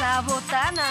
La botana.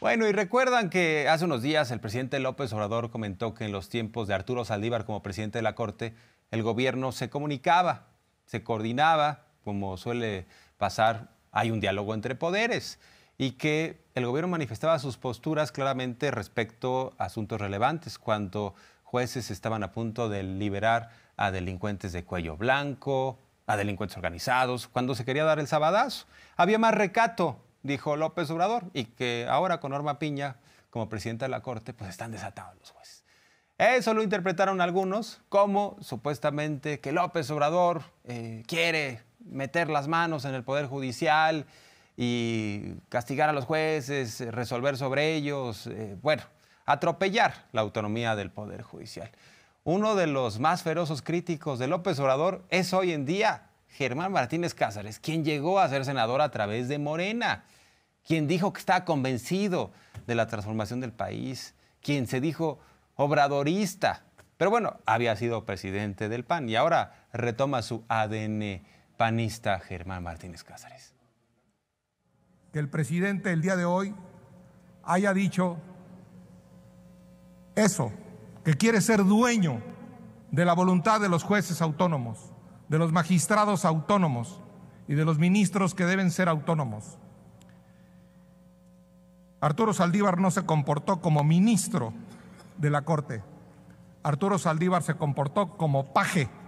Bueno, y recuerdan que hace unos días el presidente López Obrador comentó que en los tiempos de Arturo Saldívar como presidente de la Corte, el gobierno se comunicaba, se coordinaba, como suele pasar, hay un diálogo entre poderes, y que el gobierno manifestaba sus posturas claramente respecto a asuntos relevantes, cuando jueces estaban a punto de liberar a delincuentes de cuello blanco, a delincuentes organizados, cuando se quería dar el sabadazo. Había más recato, dijo López Obrador, y que ahora con Norma Piña como presidenta de la Corte, pues están desatados los jueces. Eso lo interpretaron algunos como supuestamente que López Obrador eh, quiere meter las manos en el Poder Judicial y castigar a los jueces, resolver sobre ellos. Eh, bueno, atropellar la autonomía del Poder Judicial. Uno de los más feroces críticos de López Obrador es hoy en día Germán Martínez Cáceres, quien llegó a ser senador a través de Morena, quien dijo que está convencido de la transformación del país, quien se dijo obradorista, pero bueno, había sido presidente del PAN y ahora retoma su ADN panista Germán Martínez Cáceres. Que el presidente el día de hoy haya dicho eso, que quiere ser dueño de la voluntad de los jueces autónomos, de los magistrados autónomos y de los ministros que deben ser autónomos. Arturo Saldívar no se comportó como ministro de la Corte. Arturo Saldívar se comportó como paje